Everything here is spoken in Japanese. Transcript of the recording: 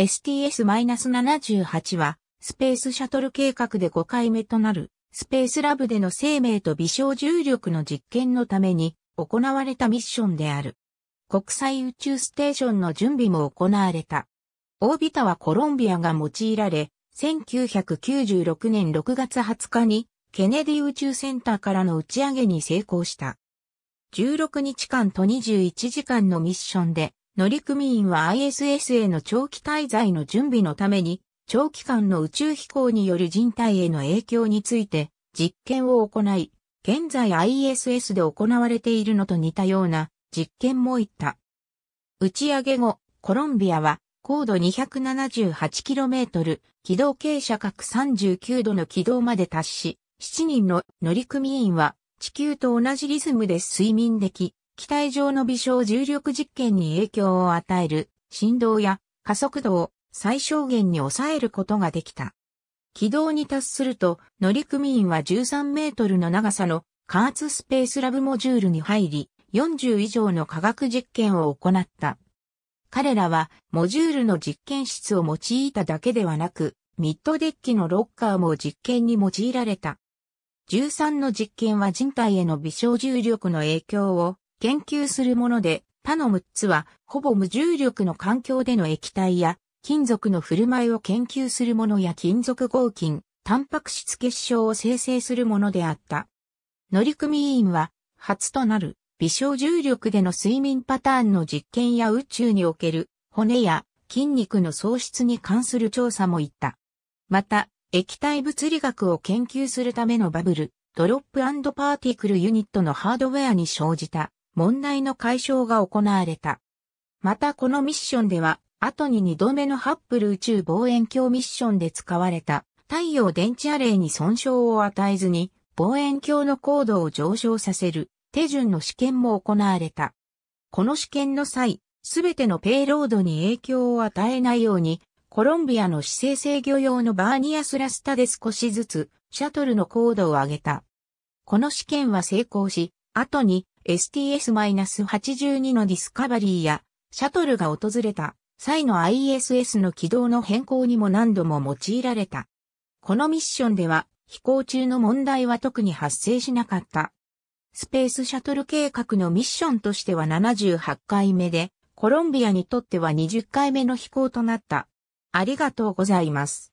STS-78 は、スペースシャトル計画で5回目となる、スペースラブでの生命と微小重力の実験のために、行われたミッションである。国際宇宙ステーションの準備も行われた。オービタはコロンビアが用いられ、1996年6月20日に、ケネディ宇宙センターからの打ち上げに成功した。16日間と21時間のミッションで、乗組員は ISS への長期滞在の準備のために、長期間の宇宙飛行による人体への影響について実験を行い、現在 ISS で行われているのと似たような実験もいった。打ち上げ後、コロンビアは高度 278km、軌道傾斜角39度の軌道まで達し、7人の乗組員は地球と同じリズムで睡眠でき、機体上の微小重力実験に影響を与える振動や加速度を最小限に抑えることができた。軌道に達すると、乗組員は13メートルの長さの加圧スペースラブモジュールに入り、40以上の科学実験を行った。彼らはモジュールの実験室を用いただけではなく、ミッドデッキのロッカーも実験に用いられた。13の実験は人体への微小重力の影響を研究するもので、他の6つは、ほぼ無重力の環境での液体や、金属の振る舞いを研究するものや金属合金、タンパク質結晶を生成するものであった。乗組員は、初となる、微小重力での睡眠パターンの実験や宇宙における、骨や筋肉の喪失に関する調査も行った。また、液体物理学を研究するためのバブル、ドロップパーティクルユニットのハードウェアに生じた問題の解消が行われた。またこのミッションでは、後に2度目のハッブル宇宙望遠鏡ミッションで使われた太陽電池アレイに損傷を与えずに望遠鏡の高度を上昇させる手順の試験も行われた。この試験の際、すべてのペイロードに影響を与えないように、コロンビアの姿勢制御用のバーニアスラスタで少しずつシャトルの高度を上げた。この試験は成功し、後に STS-82 のディスカバリーやシャトルが訪れた際の ISS の軌道の変更にも何度も用いられた。このミッションでは飛行中の問題は特に発生しなかった。スペースシャトル計画のミッションとしては78回目で、コロンビアにとっては20回目の飛行となった。ありがとうございます。